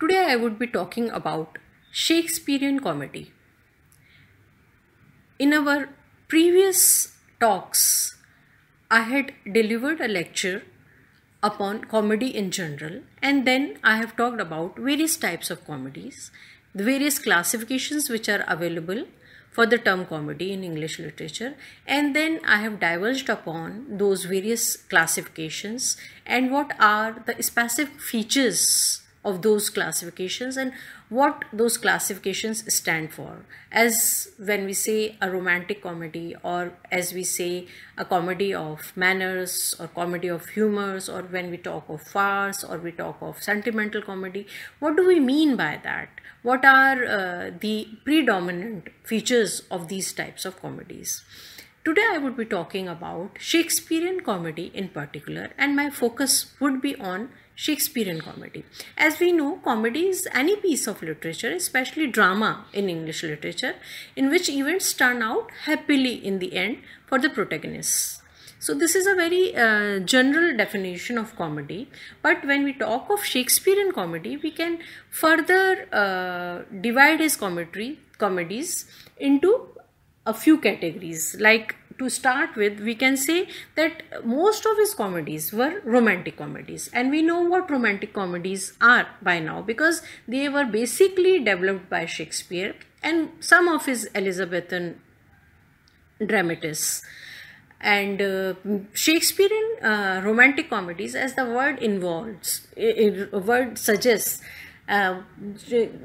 Today I would be talking about Shakespearean comedy. In our previous talks, I had delivered a lecture upon comedy in general and then I have talked about various types of comedies, the various classifications which are available for the term comedy in English literature and then I have diverged upon those various classifications and what are the specific features of those classifications and what those classifications stand for as when we say a romantic comedy or as we say a comedy of manners or comedy of humors or when we talk of farce or we talk of sentimental comedy what do we mean by that what are uh, the predominant features of these types of comedies Today I would be talking about Shakespearean comedy in particular and my focus would be on Shakespearean comedy. As we know, comedy is any piece of literature, especially drama in English literature, in which events turn out happily in the end for the protagonists. So this is a very uh, general definition of comedy. But when we talk of Shakespearean comedy, we can further uh, divide his comedy comedies into a few categories like to start with we can say that most of his comedies were romantic comedies and we know what romantic comedies are by now because they were basically developed by Shakespeare and some of his Elizabethan dramatists and uh, Shakespearean uh, romantic comedies as the word involves it, word suggests uh,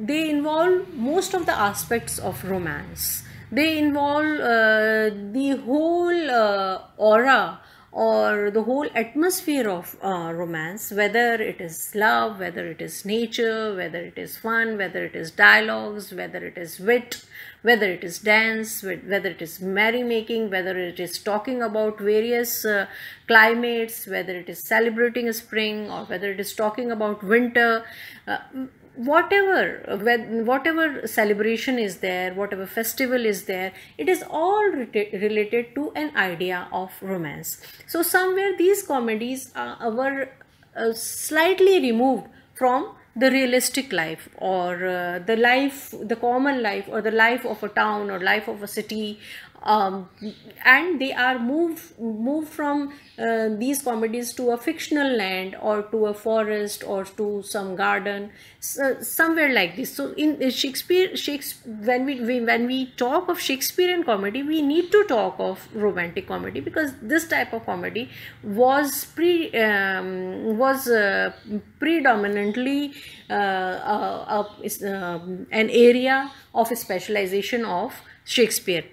they involve most of the aspects of romance they involve uh, the whole uh, aura or the whole atmosphere of uh, romance whether it is love whether it is nature whether it is fun whether it is dialogues whether it is wit whether it is dance whether it is merrymaking whether it is talking about various uh, climates whether it is celebrating spring or whether it is talking about winter uh, whatever whatever celebration is there whatever festival is there it is all related to an idea of romance so somewhere these comedies are were uh, slightly removed from the realistic life or uh, the life the common life or the life of a town or life of a city um, and they are moved moved from uh, these comedies to a fictional land or to a forest or to some garden so, uh, somewhere like this so in shakespeare shakespeare when we, we when we talk of shakespearean comedy we need to talk of romantic comedy because this type of comedy was pre um, was uh, predominantly uh, um, an area of specialization of shakespeare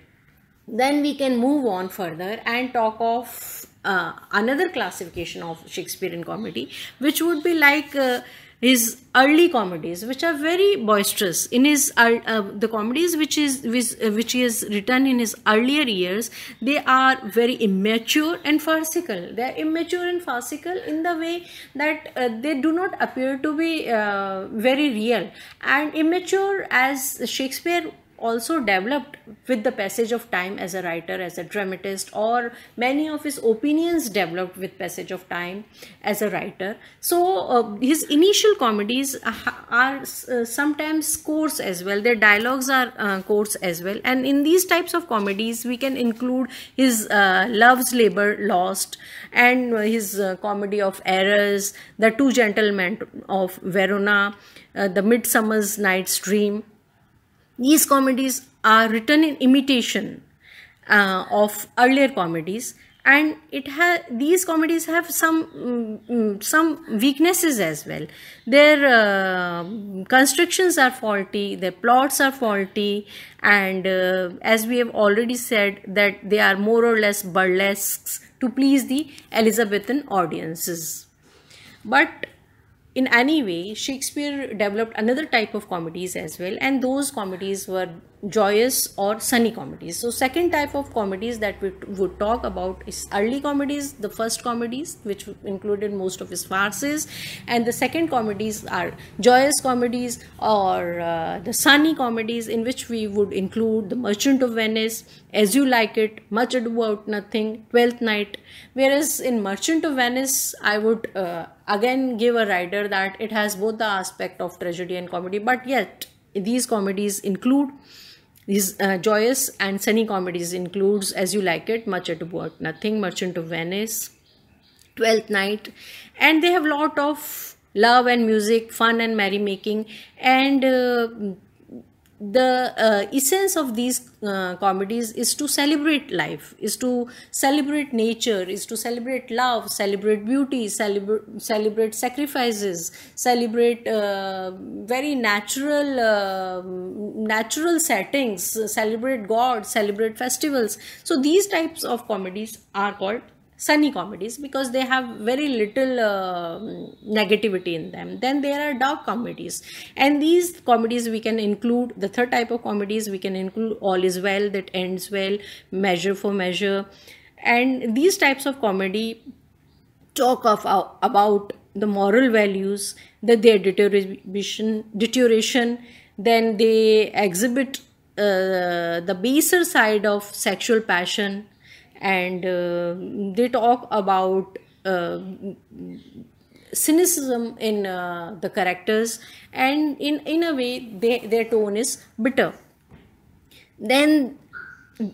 then we can move on further and talk of uh, another classification of Shakespearean comedy which would be like uh, his early comedies which are very boisterous in his uh, the comedies which is which, uh, which he has written in his earlier years they are very immature and farcical they are immature and farcical in the way that uh, they do not appear to be uh, very real and immature as shakespeare also developed with the passage of time as a writer, as a dramatist, or many of his opinions developed with passage of time as a writer. So uh, his initial comedies are, uh, sometimes coarse as well. Their dialogues are uh, coarse as well. And in these types of comedies, we can include his uh, Love's Labor Lost and uh, his uh, comedy of errors, The Two Gentlemen of Verona, The Midsummer's Night's Dream these comedies are written in imitation uh, of earlier comedies and it has these comedies have some mm, mm, some weaknesses as well their uh, constructions are faulty their plots are faulty and uh, as we have already said that they are more or less burlesques to please the elizabethan audiences but in any way shakespeare developed another type of comedies as well and those comedies were joyous or sunny comedies so second type of comedies that we would talk about is early comedies the first comedies which included most of his farces and the second comedies are joyous comedies or uh, the sunny comedies in which we would include the merchant of venice as you like it much ado about nothing twelfth night whereas in merchant of venice i would uh, again give a rider that it has both the aspect of tragedy and comedy but yet these comedies include these uh, joyous and sunny comedies includes As You Like It, Much at work Nothing, Merchant of Venice, Twelfth Night, and they have lot of love and music, fun and merrymaking, and uh, the uh, essence of these uh, comedies is to celebrate life is to celebrate nature is to celebrate love celebrate beauty celebrate celebrate sacrifices celebrate uh, very natural um, natural settings celebrate god celebrate festivals so these types of comedies are called sunny comedies because they have very little uh, negativity in them then there are dark comedies and these comedies we can include the third type of comedies we can include all is well that ends well measure for measure and these types of comedy talk of uh, about the moral values that their deterioration deterioration then they exhibit uh, the baser side of sexual passion and uh, they talk about uh, cynicism in uh, the characters and in in a way they, their tone is bitter then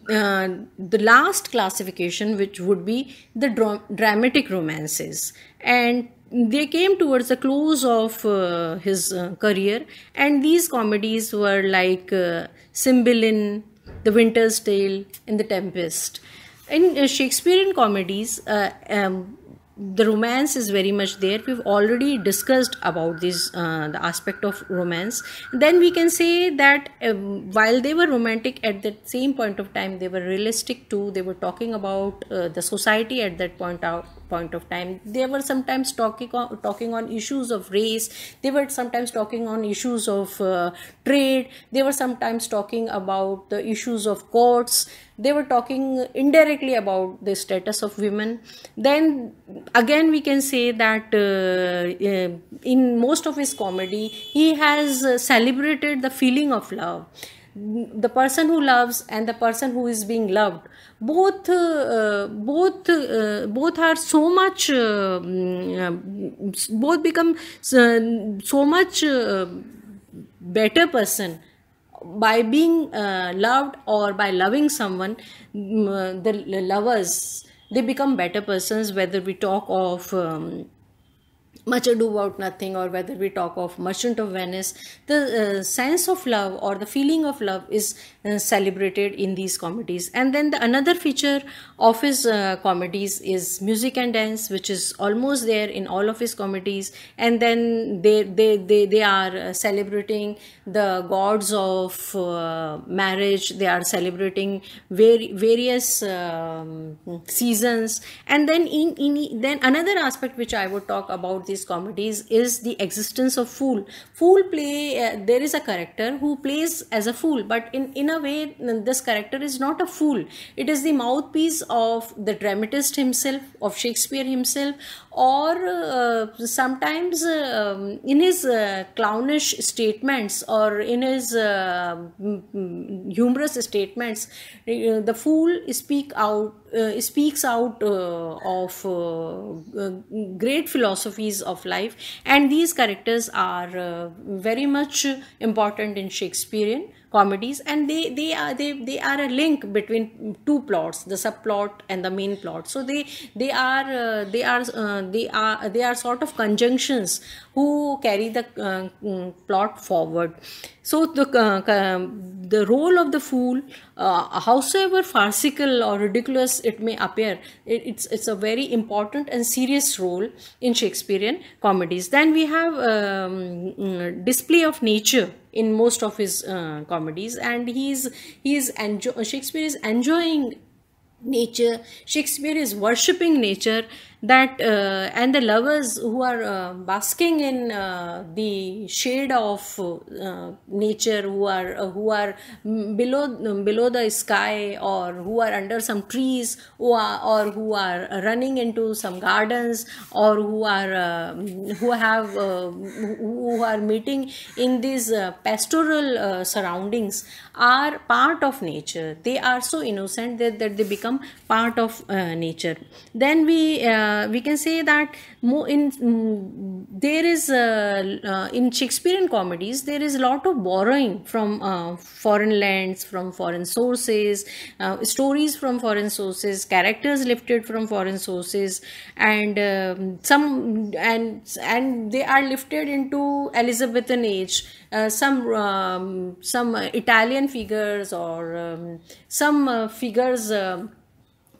uh, the last classification which would be the dra dramatic romances and they came towards the close of uh, his uh, career and these comedies were like uh, Cymbeline, The Winter's Tale and The Tempest in uh, Shakespearean comedies, uh, um, the romance is very much there we've already discussed about this uh, the aspect of romance then we can say that um, while they were romantic at the same point of time they were realistic too they were talking about uh, the society at that point out point of time they were sometimes talking on, talking on issues of race they were sometimes talking on issues of uh, trade they were sometimes talking about the issues of courts they were talking indirectly about the status of women then again we can say that uh, uh in most of his comedy he has uh, celebrated the feeling of love the person who loves and the person who is being loved both uh, both uh, both are so much uh, mm, uh both become so much better person by being uh, loved or by loving someone mm, uh, the lovers they become better persons whether we talk of um, much ado about nothing or whether we talk of merchant of venice the uh, sense of love or the feeling of love is uh, celebrated in these comedies and then the another feature of his uh, comedies is music and dance which is almost there in all of his comedies and then they they they, they are uh, celebrating the gods of uh, marriage they are celebrating var various um, seasons and then in, in then another aspect which i would talk about these comedies is the existence of fool fool play uh, there is a character who plays as a fool but in in a way this character is not a fool it is the mouthpiece of the dramatist himself of shakespeare himself or uh, sometimes um, in his uh, clownish statements or in his uh, humorous statements uh, the fool speak out uh, speaks out uh, of uh, uh, great philosophies of life and these characters are uh, very much important in shakespearean comedies and they they are they, they are a link between two plots the subplot and the main plot so they they are uh, they are they are they are sort of conjunctions who carry the mm, plot forward so the um, the role of the fool uh, howsoever farcical or ridiculous it may appear it, it's it's a very important and serious role in shakespearean comedies then we have um, mm, display of nature in most of his uh, comedies and he's he's enjoy shakespeare is enjoying nature shakespeare is worshipping nature that uh, and the lovers who are uh, basking in uh, the shade of uh, nature who are uh, who are below um, below the sky or who are under some trees or, or who are running into some gardens or who are um, who have uh, who are meeting in these pastoral surroundings are part of nature they are so innocent that, that they become part of nature then we uh, we can say that in mm, there is uh, uh, in shakespearean comedies there is a lot of borrowing from uh, foreign lands from foreign sources uh, stories from foreign sources characters lifted from foreign sources and um, some and and they are lifted into elizabethan age some um, some italian figures or um, some figures um,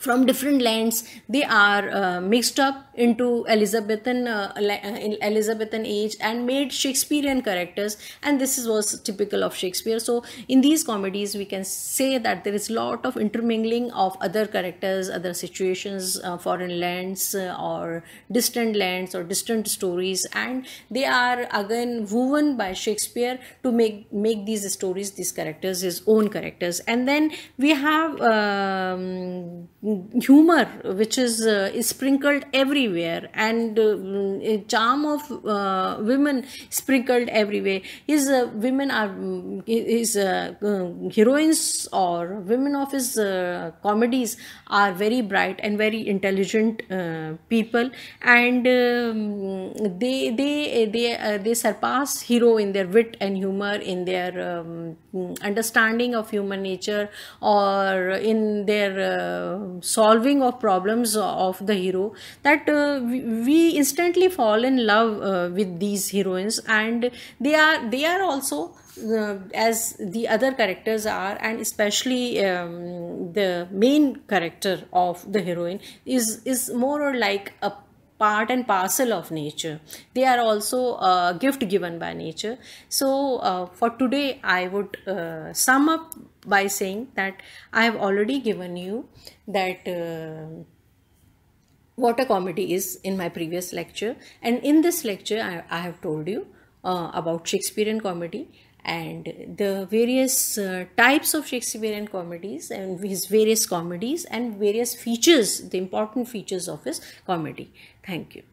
from different lands they are uh, mixed up into elizabethan uh, uh elizabethan age and made shakespearean characters and this is, was typical of shakespeare so in these comedies we can say that there is lot of intermingling of other characters other situations uh, foreign lands uh, or distant lands or distant stories and they are again woven by shakespeare to make make these stories these characters his own characters and then we have um, humor which is, uh, is sprinkled everywhere and uh, charm of uh, women sprinkled everywhere his uh, women are his mm, uh, uh, heroines or women of his comedies are very bright and very intelligent people and um, they they they they surpass hero in their wit and humor in their um, understanding of human nature or in their solving of problems of the hero that uh, we instantly fall in love uh, with these heroines and they are they are also uh, as the other characters are and especially um, the main character of the heroine is is more or like a part and parcel of nature they are also a uh, gift given by nature so uh, for today i would uh, sum up by saying that i have already given you that uh, what a comedy is in my previous lecture and in this lecture i, I have told you uh, about shakespearean comedy and the various uh, types of Shakespearean comedies and his various comedies and various features, the important features of his comedy. Thank you.